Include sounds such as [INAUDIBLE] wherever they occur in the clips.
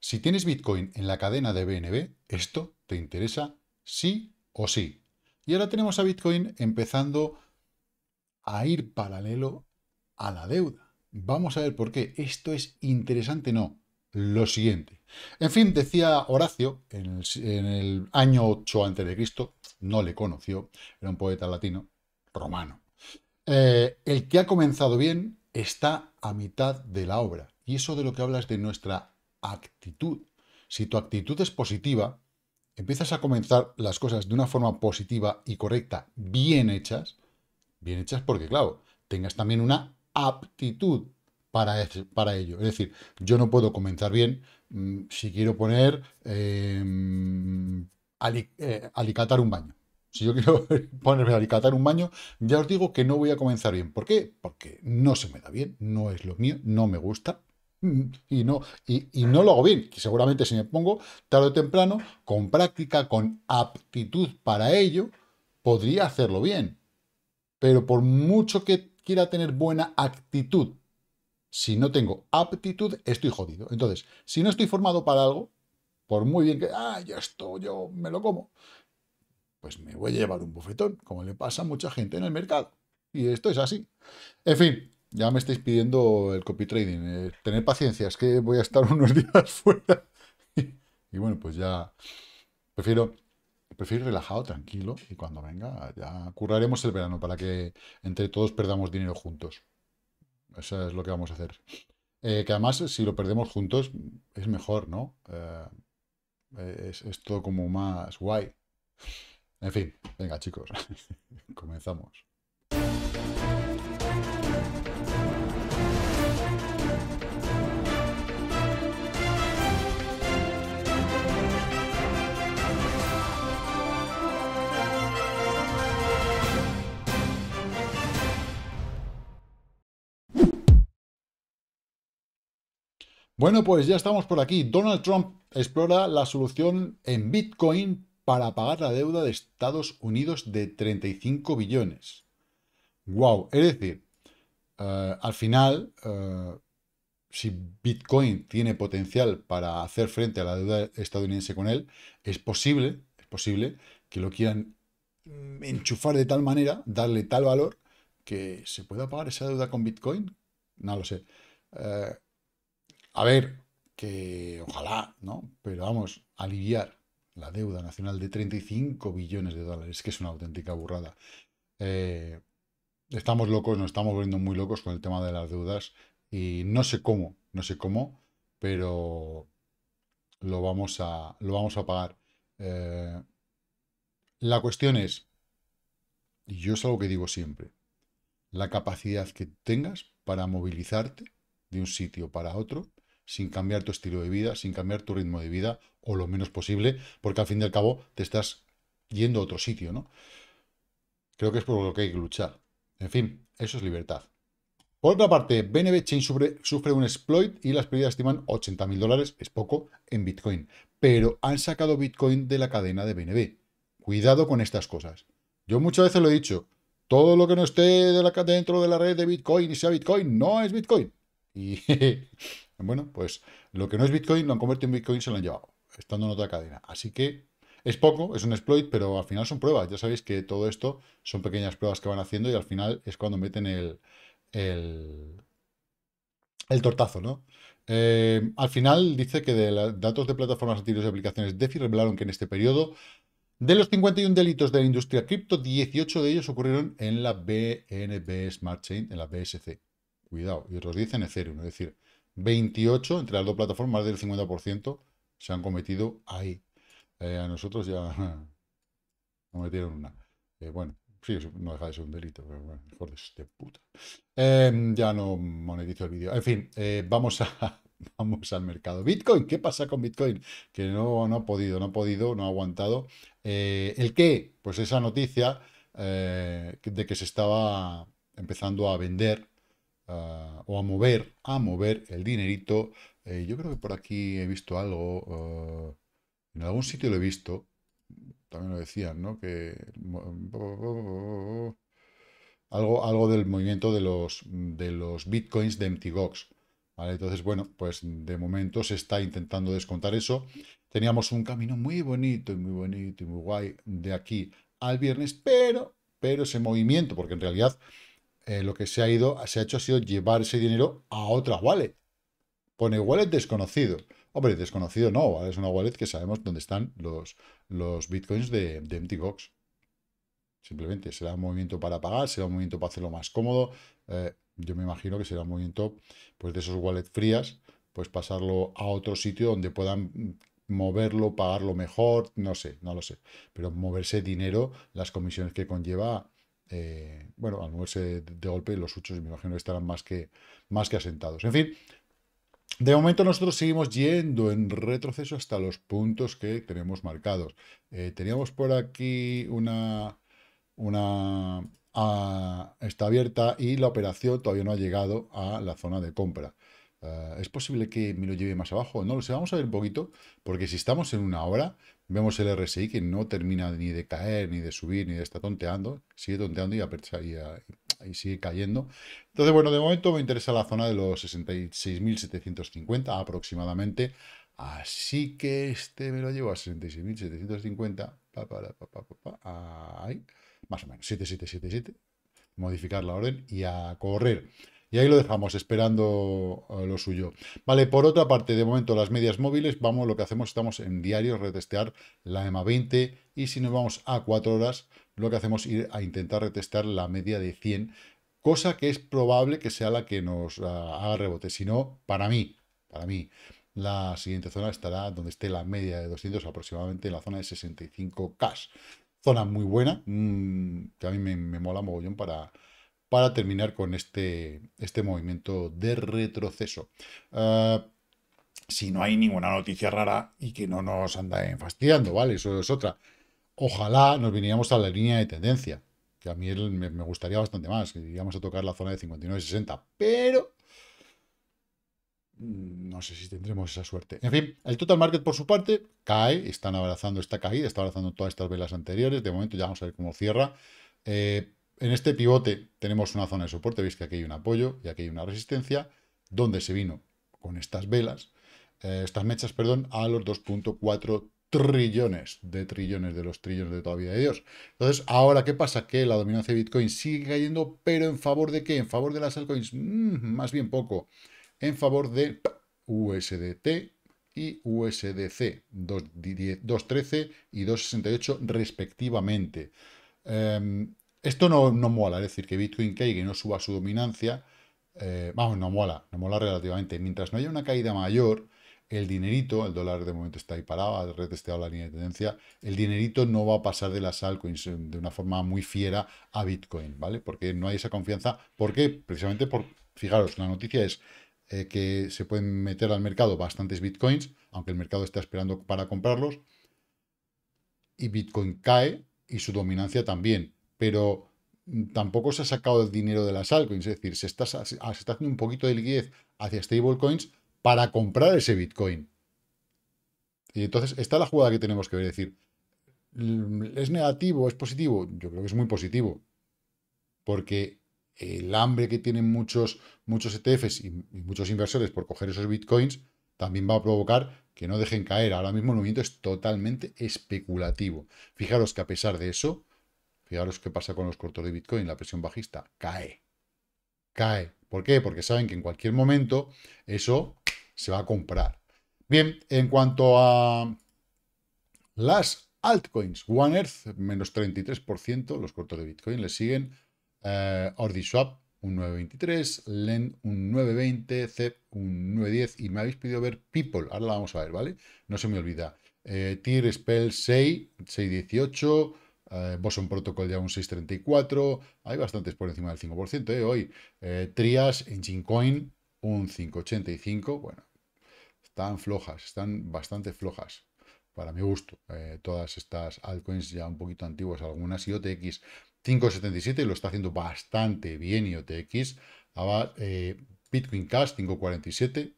Si tienes Bitcoin en la cadena de BNB, esto te interesa sí o sí. Y ahora tenemos a Bitcoin empezando a ir paralelo a la deuda. Vamos a ver por qué. Esto es interesante, no. Lo siguiente. En fin, decía Horacio, en el, año 8 a.C., no le conoció, era un poeta latino, romano. Eh, el que ha comenzado bien está a mitad de la obra. Y eso de lo que hablas de nuestra actitud. Si tu actitud es positiva, empiezas a comenzar las cosas de una forma positiva y correcta, bien hechas, bien hechas porque, claro, tengas también una aptitud para, para ello. Es decir, yo no puedo comenzar bien mm, si quiero poner em, eh, alicatar un baño. Si yo quiero [LAUGHS] ponerme alicatar un baño, ya os digo que no voy a comenzar bien. ¿Por qué? Porque no se me da bien, no es lo mío, no me gusta y no, y, no lo hago bien. Que seguramente si me pongo tarde o temprano, con práctica, con aptitud para ello, podría hacerlo bien. Pero por mucho que quiera tener buena actitud, si no tengo aptitud, estoy jodido. Entonces, si no estoy formado para algo, por muy bien que, ah, yo esto, yo me lo como, pues me voy a llevar un bofetón, como le pasa a mucha gente en el mercado. Y esto es así. En fin, ya me estáis pidiendo el copy trading. Eh, tener paciencia, es que voy a estar [LAUGHS] unos días fuera. y bueno, pues ya prefiero, prefiero ir relajado, tranquilo, y cuando venga ya curraremos el verano para que entre todos perdamos dinero juntos. Eso es lo que vamos a hacer. Eh, que además, si lo perdemos juntos, es mejor, ¿no? Eh, es todo como más guay. En fin, venga chicos, [LAUGHS] comenzamos. Bueno, pues ya estamos por aquí. Donald Trump explora la solución en Bitcoin para pagar la deuda de Estados Unidos de 35 billones. Wow, es decir, eh, al final, eh, si Bitcoin tiene potencial para hacer frente a la deuda estadounidense con él, es posible, es posible que lo quieran mm, enchufar de tal manera, darle tal valor que se pueda pagar esa deuda con Bitcoin. No lo sé. Eh, a ver, que ojalá, ¿no? Pero vamos, aliviar la deuda nacional de 35 billones de dólares, que es una auténtica burrada. Eh, estamos locos, nos estamos volviendo muy locos con el tema de las deudas y no sé cómo, no sé cómo, pero lo vamos a, lo vamos a pagar. Eh, la cuestión es, y yo es algo que digo siempre, la capacidad que tengas para movilizarte de un sitio para otro sin cambiar tu estilo de vida, sin cambiar tu ritmo de vida, o lo menos posible, porque al fin y al cabo te estás yendo a otro sitio, ¿no? Creo que es por lo que hay que luchar. En fin, eso es libertad. Por otra parte, BNB Chain sufre, un exploit y las pérdidas estiman 80.000 dólares, es poco, en Bitcoin. Pero han sacado Bitcoin de la cadena de BNB. Cuidado con estas cosas. Yo muchas veces lo he dicho, todo lo que no esté dentro de la red de Bitcoin y sea Bitcoin, no es Bitcoin. Y [LAUGHS] Bueno, pues lo que no es Bitcoin lo han convertido en Bitcoin, se lo han llevado, estando en otra cadena. Así que es poco, es un exploit, pero al final son pruebas. Ya sabéis que todo esto son pequeñas pruebas que van haciendo y al final es cuando meten el, el, tortazo, ¿no? Eh, al final dice que de datos de plataformas anteriores y aplicaciones DeFi revelaron que en este periodo de los 51 delitos de la industria cripto, 18 de ellos ocurrieron en la BNB Smart Chain, en la BSC. Cuidado, y otros 10 en Ethereum, es decir, 28, entre las dos plataformas, más del 50% se han cometido ahí. Eh, a nosotros ya cometieron [LAUGHS] una. Eh, bueno, sí, no deja de ser un delito, pero bueno, mejor de puta. Em, ya no monetizo el vídeo. En fin, eh, vamos a [LAUGHS] vamos al mercado. Bitcoin, ¿qué pasa con Bitcoin? Que no, no ha podido, no ha podido, no ha aguantado. ¿El qué? Pues esa noticia de que se estaba empezando a vender o a mover, a mover el dinerito. Eh, yo creo que por aquí he visto algo, eh, en algún sitio lo he visto, también lo decían, ¿no? Que algo, algo del movimiento de los, de los bitcoins de MTGOX. ¿vale? Entonces, bueno, pues de momento se está intentando descontar eso. Teníamos un camino muy bonito y muy bonito y muy guay de aquí al viernes, pero, pero ese movimiento, porque en realidad eh, lo que se ha ido, se ha hecho ha sido llevar ese dinero a otra wallet. Pone wallet desconocido. Hombre, desconocido no, ¿vale? es una wallet que sabemos dónde están los, los bitcoins de, de Empty Simplemente será un movimiento para pagar, será un movimiento para hacerlo más cómodo. Eh, yo me imagino que será un movimiento pues, de esos wallets frías, pues pasarlo a otro sitio donde puedan mm, moverlo, pagarlo mejor, no sé, no lo sé. Pero moverse dinero, las comisiones que conlleva eh, bueno, al moverse de golpe, los huchos me imagino estarán más que, más que asentados. En fin, de momento nosotros seguimos yendo en retroceso hasta los puntos que tenemos marcados. Eh, teníamos por aquí una... una ah, está abierta y la operación todavía no ha llegado a la zona de compra. Eh, ¿Es posible que me lo lleve más abajo? No lo sé, vamos a ver un poquito, porque si estamos en una hora, Vemos el RSI que no termina ni de caer, ni de subir, ni de estar tonteando. Sigue tonteando y, y, ah, y sigue cayendo. Entonces, bueno, de momento me interesa la zona de los 66.750 aproximadamente. Así que este me lo llevo a 66.750. Pa, pa, ahí. Más o menos, 7777. Modificar la orden y a correr. Y ahí lo dejamos, esperando eh, lo suyo. Vale, por otra parte, de momento las medias móviles, vamos, lo que hacemos, estamos en diario, retestear la EMA 20 y si nos vamos a 4 horas, lo que hacemos es ir a intentar retestear la media de 100, cosa que es probable que sea la que nos ah, haga rebote. Si no, para mí, para mí, la siguiente zona estará donde esté la media de 200, aproximadamente en la zona de 65K. Zona muy buena, mm, que a mí me mola mogollón para para terminar con este, este movimiento de retroceso. Ah, si no hay ninguna noticia rara y que no nos anda fastidiando, ¿vale? Eso es otra. Ojalá nos viniéramos a la línea de tendencia, que a mí me gustaría bastante más, que iríamos a tocar la zona de 59 y 60, pero mm, no sé si tendremos esa suerte. En fin, el total market por su parte cae, están abrazando esta caída, está abrazando todas estas velas anteriores, de momento ya vamos a ver cómo cierra. Eh, en este pivote tenemos una zona de soporte, veis que aquí hay un apoyo y aquí hay una resistencia, donde se vino con estas velas, eh, estas mechas, perdón, a los 2.4 trillones de trillones de los trillones de toda vida de Dios. Entonces, ahora, ¿qué pasa? Que la dominancia de Bitcoin sigue cayendo, pero ¿en favor de qué? ¿En favor de las altcoins? Mm, más bien poco. En favor de USDT y USDC, 2.13 y 2.68 respectivamente. Em, esto no, no mola, es decir, que Bitcoin caiga y no suba su dominancia, eh, vamos, no mola, no mola relativamente. Mientras no haya una caída mayor, el dinerito, el dólar de momento está ahí parado, ha retesteado la línea de tendencia, el dinerito no va a pasar de las altcoins eh, de una forma muy fiera a Bitcoin, ¿vale? Porque no hay esa confianza. ¿Por qué? Precisamente por, fijaros, la noticia es eh, que se pueden meter al mercado bastantes Bitcoins, aunque el mercado está esperando para comprarlos, y Bitcoin cae y su dominancia también pero mm, tampoco se ha sacado el dinero de las altcoins, es decir, ah, se está, haciendo un poquito de liquidez hacia stablecoins para comprar ese Bitcoin. Y entonces, está la jugada que tenemos que ver, es decir, mm, ¿es negativo, es positivo? Yo creo que es muy positivo, porque el hambre que tienen muchos, muchos ETFs y, y muchos inversores por coger esos Bitcoins también va a provocar que no dejen caer. Ahora mismo el movimiento es totalmente especulativo. Fijaros que a pesar de eso, Fijaros qué pasa con los cortos de Bitcoin, la presión bajista cae. Cae. ¿Por qué? Porque saben que en cualquier momento eso se va a comprar. Bien, en cuanto a las altcoins, One Earth, menos 33%, los cortos de Bitcoin le siguen. Eh, OrdiSwap, un 9.23, LEN un 9.20, CEP un 9.10 y me habéis pedido ver People, ahora la vamos a ver, ¿vale? No se me olvida. Eh, Spell 6, 6.18, eh, Boson Protocol ya un 6,34, hay bastantes por encima del 5%, eh, hoy eh, Trias, Engine Coin un 5,85, bueno, están flojas, están bastante flojas, para mi gusto, eh, todas estas altcoins ya un poquito antiguas algunas, y OTX 5,77, lo está haciendo bastante bien IOTX, Bitcoin Cash 5,47,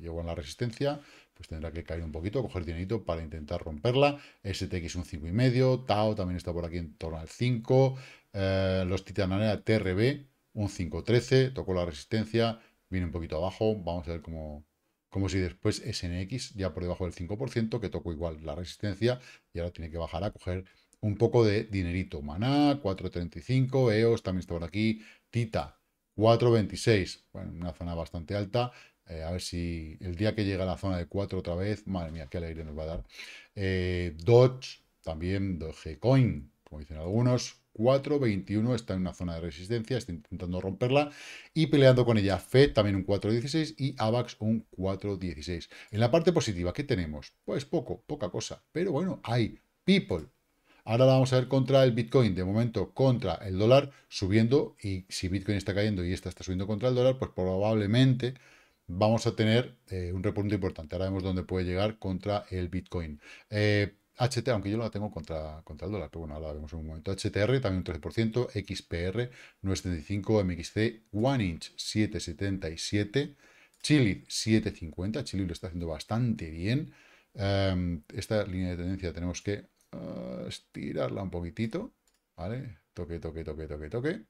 llegó en la resistencia, pues tendrá que caer un poquito, coger dinerito para intentar romperla. STX un 5,5, Tao también está por aquí en torno al 5, eh, los Titanarea TRB un 5,13, tocó la resistencia, viene un poquito abajo, vamos a ver cómo, si después SNX ya por debajo del 5%, que tocó igual la resistencia y ahora tiene que bajar a coger un poco de dinerito. Maná, 4.35, EOS también está por aquí, Tita, 4.26, bueno, una zona bastante alta, eh, a ver si el día que llega a la zona de 4 otra vez, madre mía, qué alegría nos va a dar. Eh, Dodge, también Dogecoin, como dicen algunos, 4.21 está en una zona de resistencia, está intentando romperla y peleando con ella FED también un 4.16 y AVAX un 4.16. En la parte positiva, ¿qué tenemos? Pues poco, poca cosa, pero bueno, hay people. Ahora la vamos a ver contra el Bitcoin, de momento contra el dólar subiendo y si Bitcoin está cayendo y esta está subiendo contra el dólar, pues probablemente vamos a tener eh, un repunte importante. Ahora vemos dónde puede llegar contra el Bitcoin. HT, eh, aunque yo no la tengo contra, contra el dólar, pero bueno, ahora la vemos en un momento. HTR también un 13%, XPR 9,75, MXC, One Inch 7,77, Chili 7,50, Chili lo está haciendo bastante bien. Em, esta línea de tendencia tenemos que ah, estirarla un poquitito, ¿vale? Toque, toque, toque, toque, toque.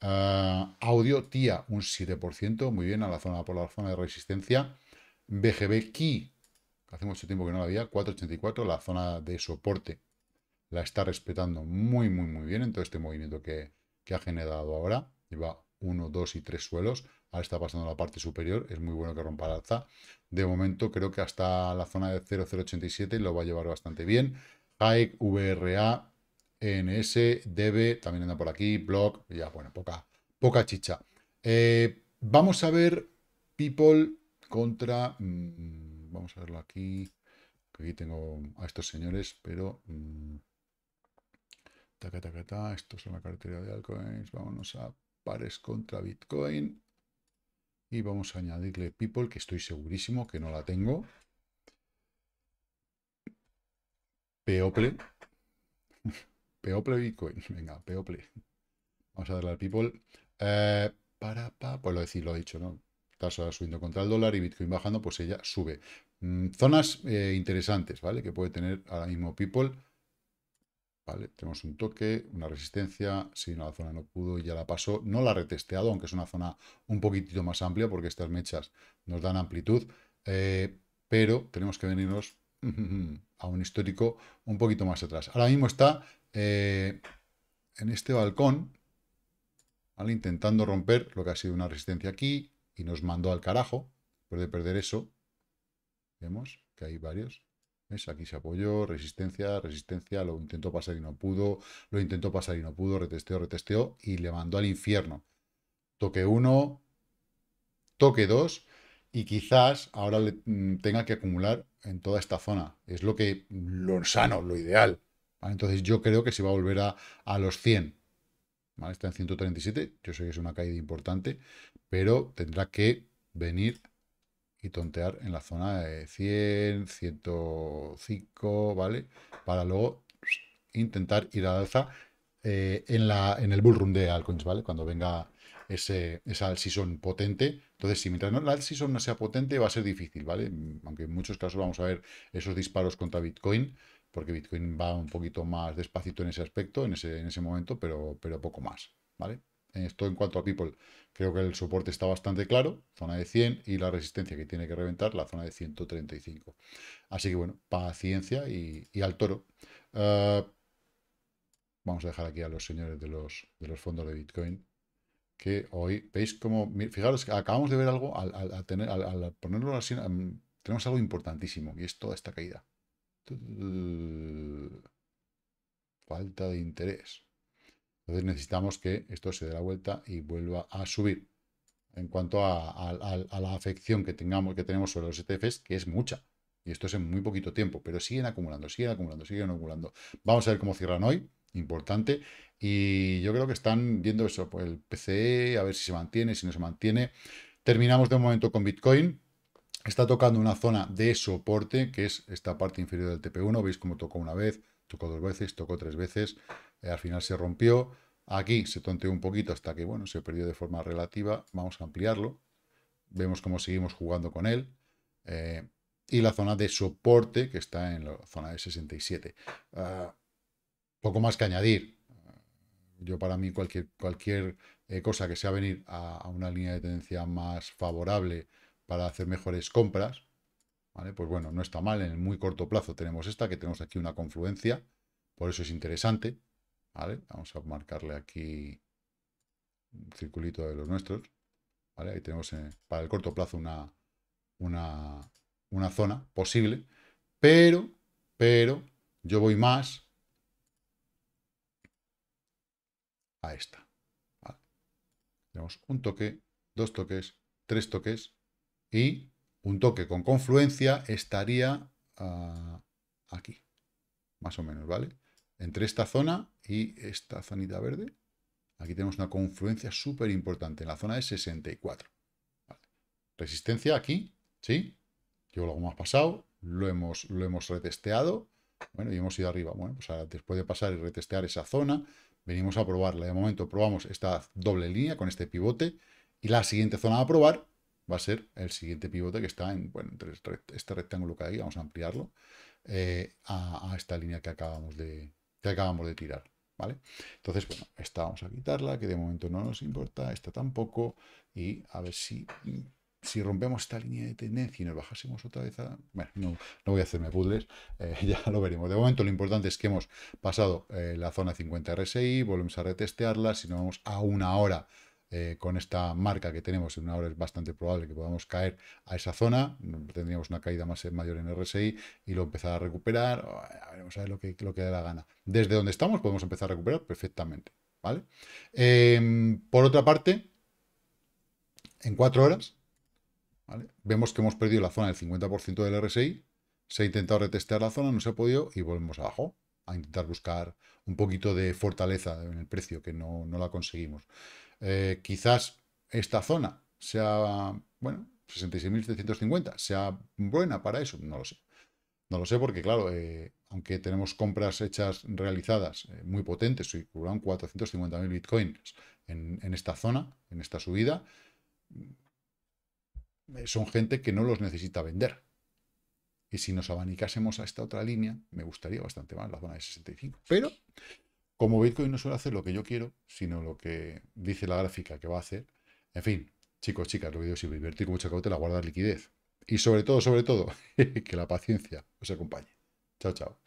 Ah, audio TIA un 7%, muy bien, a la zona por la zona de resistencia. BGB Key, hace mucho tiempo que no la había, 484, la zona de soporte la está respetando muy, muy, muy bien en todo este movimiento que, ha generado ahora. Lleva 1, 2 y 3 suelos. Ahora está pasando la parte superior. Es muy bueno que rompa la alza. De momento creo que hasta la zona de 0,087 lo va a llevar bastante bien. AEC, VRA, e NS, debe, también anda por aquí, blog, ya, bueno, poca, poca chicha. Eh, vamos a ver people contra, mm, vamos a verlo aquí, aquí tengo a estos señores, pero... Ta, mm, taca, taca, taca, estos son la cartera de altcoins, vámonos a pares contra Bitcoin y vamos a añadirle people, que estoy segurísimo que no la tengo. People. [LAUGHS] People Bitcoin. [LAUGHS] Venga, People. Vamos a darle al people. Eh, para, pues lo decir, lo he dicho, ¿no? Tasa subiendo contra el dólar y Bitcoin bajando, pues ella sube. Mm, zonas eh, interesantes, ¿vale? Que puede tener ahora mismo people. Vale, tenemos un toque, una resistencia, si no, la zona no pudo, y ya la pasó, no la ha retesteado, aunque es una zona un poquitito más amplia, porque estas mechas nos dan amplitud, eh, pero tenemos que venirnos [LAUGHS] a un histórico un poquito más atrás. Ahora mismo está eh, en este balcón, intentando romper lo que ha sido una resistencia aquí y nos mandó al carajo, después de perder eso. Vemos que hay varios. ¿Ves? Aquí se apoyó, resistencia, resistencia, lo intentó pasar y no pudo, lo intentó pasar y no pudo, retesteó, retesteó y le mandó al infierno. Toque uno, toque 2 y quizás ahora le mm, tenga que acumular en toda esta zona. Es lo que lo sano, lo ideal. Entonces yo creo que se va a volver a, los 100. Está en 137, yo sé que es una caída importante, pero tendrá que venir y tontear en la zona de 100, 105, ¿vale? Para luego intentar ir al alza eh, en, la, en el bullrun de Alcoins, ¿vale? Cuando venga ese, esa alt season potente. Entonces, si mientras no, la season no sea potente, va a ser difícil, ¿vale? Aunque en muchos casos vamos a ver esos disparos contra Bitcoin, porque Bitcoin va un poquito más despacito en ese aspecto, en ese, en ese momento, pero, pero poco más, ¿vale? Esto en cuanto a People, creo que el soporte está bastante claro, zona de 100 y la resistencia que tiene que reventar, la zona de 135. Así que bueno, paciencia y, al toro. Eh, vamos a dejar aquí a los señores de los, de los fondos de Bitcoin que hoy veis como, fijaros, acabamos de ver algo, al, tener, al ponerlo así, tenemos algo importantísimo, y es toda esta caída. Falta de interés. Entonces necesitamos que esto se dé la vuelta y vuelva a subir. En cuanto a, la afección que, tengamos, que tenemos sobre los ETFs, que es mucha. Y esto es en muy poquito tiempo, pero siguen acumulando, siguen acumulando, siguen acumulando. Vamos a ver cómo cierran hoy importante. Y yo creo que están viendo eso, por pues, el PCE, a ver si se mantiene, si no se mantiene. Terminamos de momento con Bitcoin. Está tocando una zona de soporte, que es esta parte inferior del TP1. Veis cómo tocó una vez, tocó dos veces, tocó tres veces. Eh, al final se rompió. Aquí se tonteó un poquito hasta que, bueno, se perdió de forma relativa. Vamos a ampliarlo. Vemos cómo seguimos jugando con él. Eh, y la zona de soporte que está en la zona de 67. Poco más que añadir. Yo para mí cualquier, cualquier eh, cosa que sea venir a, una línea de tendencia más favorable para hacer mejores compras, ¿vale? pues bueno, no está mal. En el muy corto plazo tenemos esta, que tenemos aquí una confluencia, por eso es interesante. ¿vale? Vamos a marcarle aquí un circulito de los nuestros. ¿vale? Ahí tenemos eh, para el corto plazo una, una, una zona posible, pero, pero yo voy más a esta. Tenemos un toque, dos toques, tres toques y un toque con confluencia estaría ah, aquí, más o menos, ¿vale? Entre esta zona y esta zonita verde, aquí tenemos una confluencia súper importante, en la zona de 64. Resistencia aquí, ¿sí? Yo lo hemos pasado, lo hemos, lo hemos retesteado, bueno, y hemos ido arriba. Bueno, pues ahora, después de pasar y retestear esa zona, venimos a probarla. De momento probamos esta doble línea con este pivote y la siguiente zona a probar va a ser el siguiente pivote que está en este, este rectángulo que hay, vamos a ampliarlo, eh, a, esta línea que acabamos de, que acabamos de tirar. ¿Vale? Entonces, bueno, esta vamos a quitarla, que de momento no nos importa, esta tampoco, y a ver si si rompemos esta línea de tendencia y nos bajásemos otra vez a... Bueno, no, voy a hacerme puzzles, [LAUGHS] eh, ya lo veremos. De momento lo importante es que hemos pasado eh, la zona 50 RSI, volvemos a retestearla, si no vamos a una hora eh, con esta marca que tenemos, en una hora es bastante probable que podamos caer a esa zona, tendríamos una caída más mayor en RSI y lo empezar a recuperar, a vamos a ver lo que, lo que da la gana. Desde donde estamos podemos empezar a recuperar perfectamente, ¿vale? Em, por otra parte, en cuatro horas, Vemos que hemos perdido la zona del 50% del RSI, se ha intentado retestear la zona, no se ha podido y volvemos abajo a intentar buscar un poquito de fortaleza en el precio, que no, no la conseguimos. Eh, quizás esta zona sea, bueno, 66.750, sea buena para eso, no lo sé. No lo sé porque, claro, eh, aunque tenemos compras hechas realizadas eh, muy potentes, y 450.000 bitcoins en, en esta zona, en esta subida, eh, son gente que no los necesita vender. Y si nos abanicásemos a esta otra línea, me gustaría bastante más la zona de 65. Pero como Bitcoin no suele hacer lo que yo quiero, sino lo que dice la gráfica que va a hacer, en fin, chicos, chicas, lo que digo es invertir con mucha cautela, guardar liquidez. Y sobre todo, sobre todo, [LAUGHS] que la paciencia os acompañe. Chao, chao.